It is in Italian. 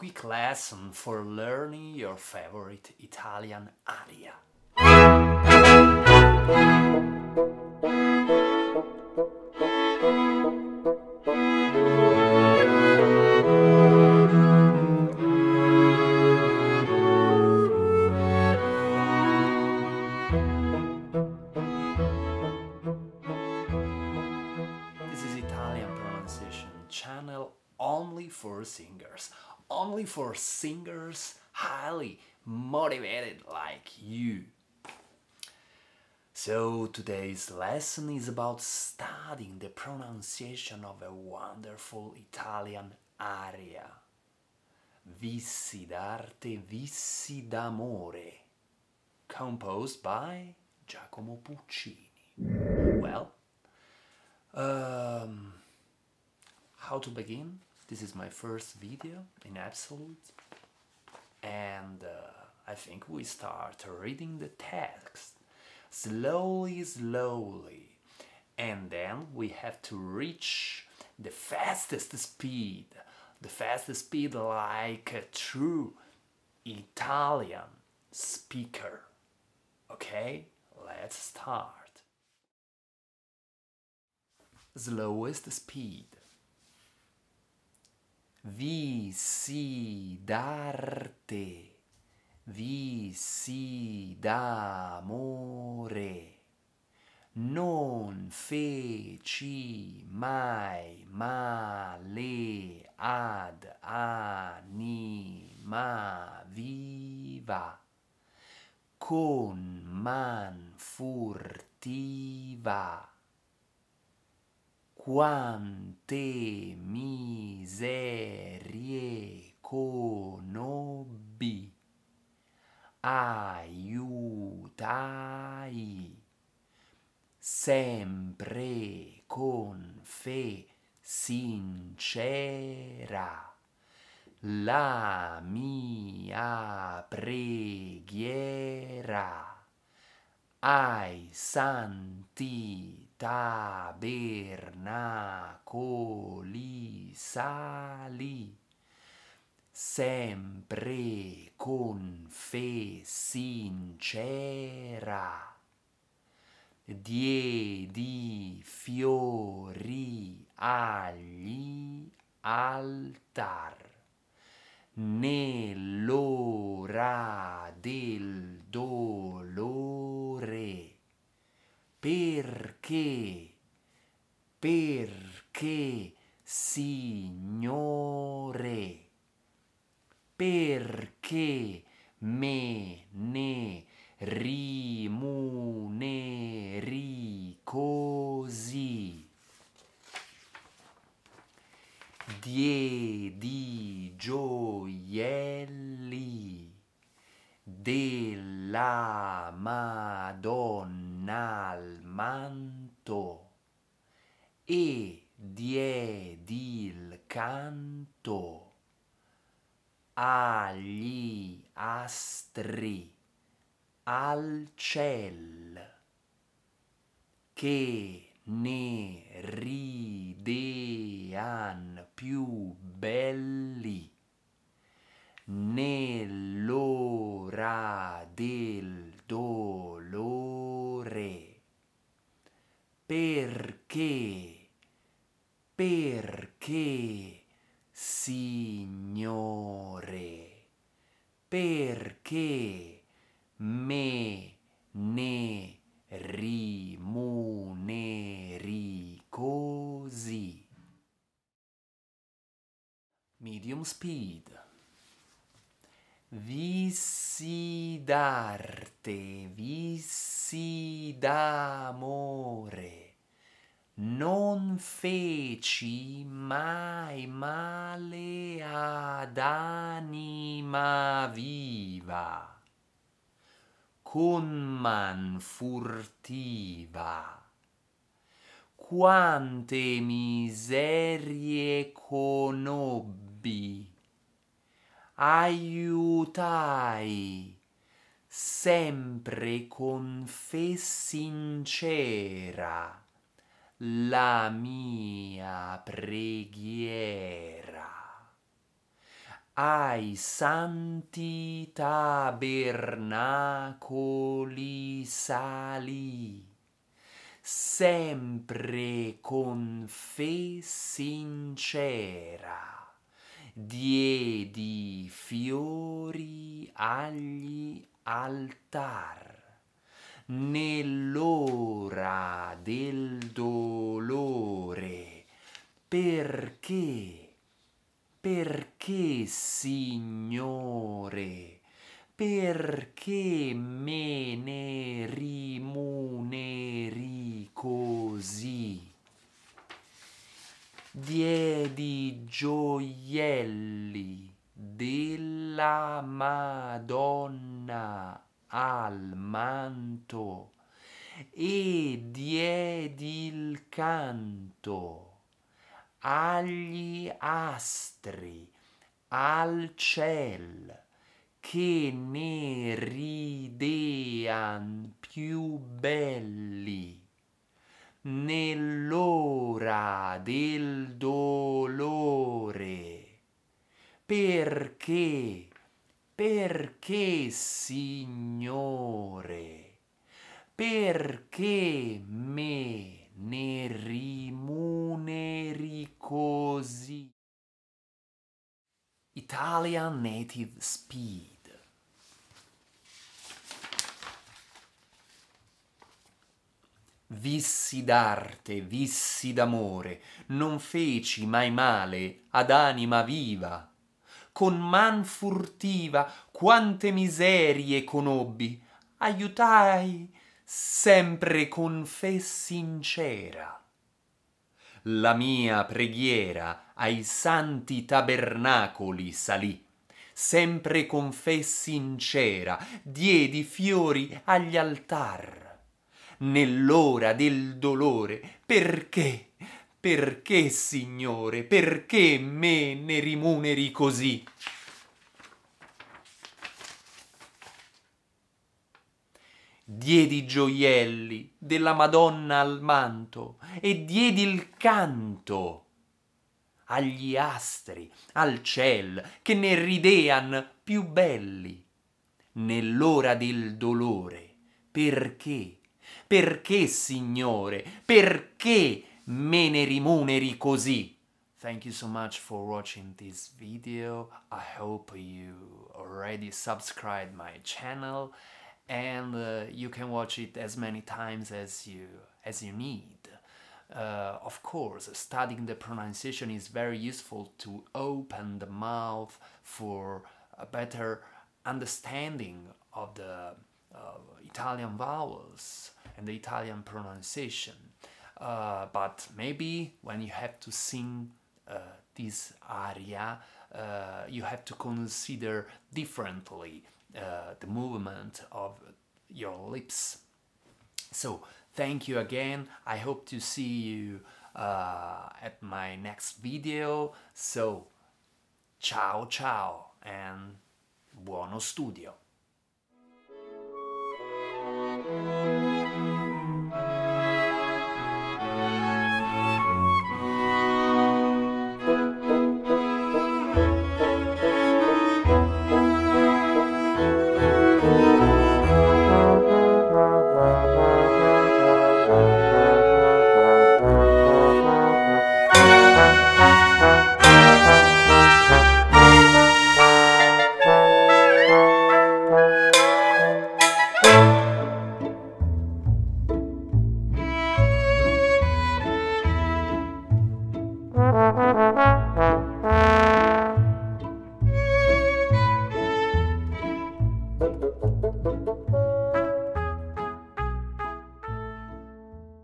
quick lesson for learning your favorite Italian aria. This is Italian pronunciation channel only for singers only for singers highly motivated like you. So today's lesson is about studying the pronunciation of a wonderful Italian aria. Vissi d'arte, vissi d'amore, composed by Giacomo Puccini. Well, um, how to begin? This is my first video in absolute and uh, I think we start reading the text slowly, slowly and then we have to reach the fastest speed, the fastest speed like a true Italian speaker. Okay, let's start. Slowest speed. Visidarte, visidamore. Non feci mai male ad anima viva con man furtiva quante miserie conobbi, aiutai, sempre con fe sincera, la mia preghiera ai santi tabernacoli sali sempre con fe sincera diedi fiori agli altar nell'ora del dolore perché? Perché, Signore? Perché me ne rimuneri così? diedi gioielli della Madonna manto e il canto agli astri al ciel che ne ridean più belli nell'ora del dolore Perché? Perché, Signore? Perché me ne rimuneri così? Medium speed. Vissidarte, vissidamore, non feci mai male ad anima viva, con man furtiva quante miserie conobbi aiutai sempre con fe sincera la mia preghiera ai santi tabernacoli salì sempre con fe sincera diedi fiori agli altar nell'ora del dolore perché perché signore perché me ne ri e diedi il canto agli astri, al ciel, che ne ridean più belli nell'ora del dolore. Perché? Perché, Signore? perché me ne rimuneri così? Italian Native Speed. Vissi d'arte, vissi d'amore, non feci mai male ad anima viva. Con man furtiva quante miserie conobbi, aiutai sempre con fe sincera. La mia preghiera ai santi tabernacoli salì, sempre con fe sincera, diedi fiori agli altar. Nell'ora del dolore, perché, perché, Signore, perché me ne rimuneri così? diedi i gioielli della Madonna al manto e diedi il canto agli astri, al ciel, che ne ridean più belli. Nell'ora del dolore, perché? Perché, Signore? Perché me ne rimuneri così? Thank you so much for watching this video. I hope you already subscribed my channel. and uh, you can watch it as many times as you as you need. Uh, of course, studying the pronunciation is very useful to open the mouth for a better understanding of the uh, Italian vowels and the Italian pronunciation. Uh, but maybe when you have to sing uh, this aria, uh, you have to consider differently uh, the movement of your lips. So thank you again. I hope to see you uh, at my next video. So ciao ciao and buono studio.